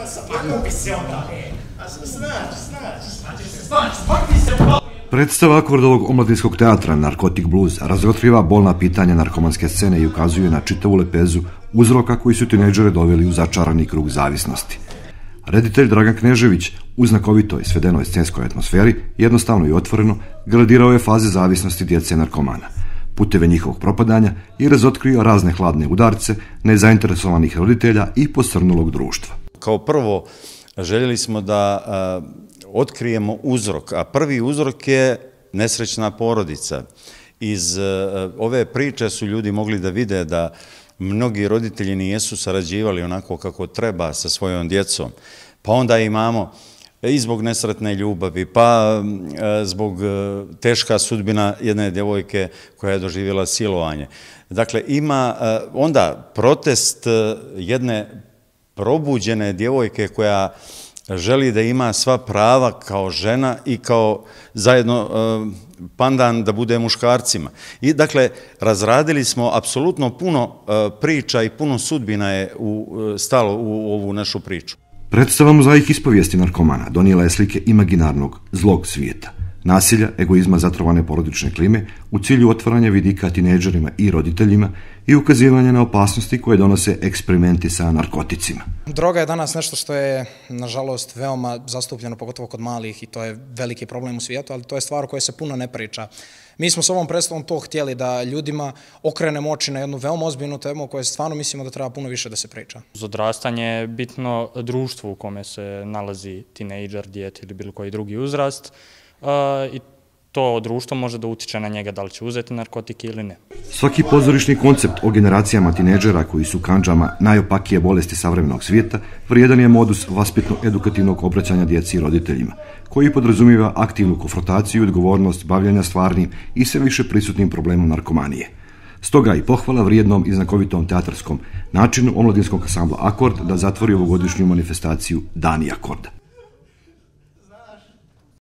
ima sa pakom bi se Predstava Akordovog omladinskog teatra Narkotik Blues razotkriva bolna pitanja narkomanske scene i ukazuje na čitavu lepezu uzroka koji su tineđere doveli u začarani krug zavisnosti. Reditelj Dragan Knežević u znakovitoj svedenoj scenskoj atmosferi, jednostavno i otvoreno, gradirao je faze zavisnosti djece narkomana, puteve njihovog propadanja i razotkrio razne hladne udarce nezainteresovanih roditelja i posrnulog društva kao prvo željeli smo da otkrijemo uzrok, a prvi uzrok je nesrećna porodica. Iz ove priče su ljudi mogli da vide da mnogi roditelji nijesu sarađivali onako kako treba sa svojom djecom. Pa onda imamo i zbog nesretne ljubavi, pa zbog teška sudbina jedne djevojke koja je doživjela silovanje. Dakle, ima onda protest jedne probuđene djevojke koja želi da ima sva prava kao žena i kao zajedno e, pandan da bude muškarcima. I dakle, razradili smo apsolutno puno e, priča i puno sudbina je e, stalo u ovu našu priču. za ih ispovijesti narkomana donijela je slike imaginarnog zlog svijeta nasilja, egoizma zatrovane porodične klime u cilju otvaranja vidika tineđerima i roditeljima i ukazivanja na opasnosti koje donose eksperimenti sa narkoticima. Droga je danas nešto što je, nažalost, veoma zastupljeno, pogotovo kod malih i to je veliki problem u svijetu, ali to je stvar o kojoj se puno ne priča. Mi smo s ovom predstavom to htjeli da ljudima okrenemo oči na jednu veoma ozbiljnu temu koje stvarno mislimo da treba puno više da se priča. Za odrastanje je bitno društvo u kome se nalazi tinejdžer, djet ili bilo koji drugi uzrast i to društvo može da utiče na njega da li će uzeti narkotike ili ne. Svaki pozorišni koncept o generacijama tineđera koji su kanđama najopakije bolesti savremenog svijeta vrijedan je modus vaspitno-edukativnog obraćanja djeci i roditeljima, koji podrazumiva aktivnu konfrontaciju i odgovornost bavljanja stvarnim i sve više prisutnim problemom narkomanije. Stoga i pohvala vrijednom i znakovitom teatarskom načinu omladinskog asambla Akord da zatvori ovogodišnju manifestaciju Dani Akorda.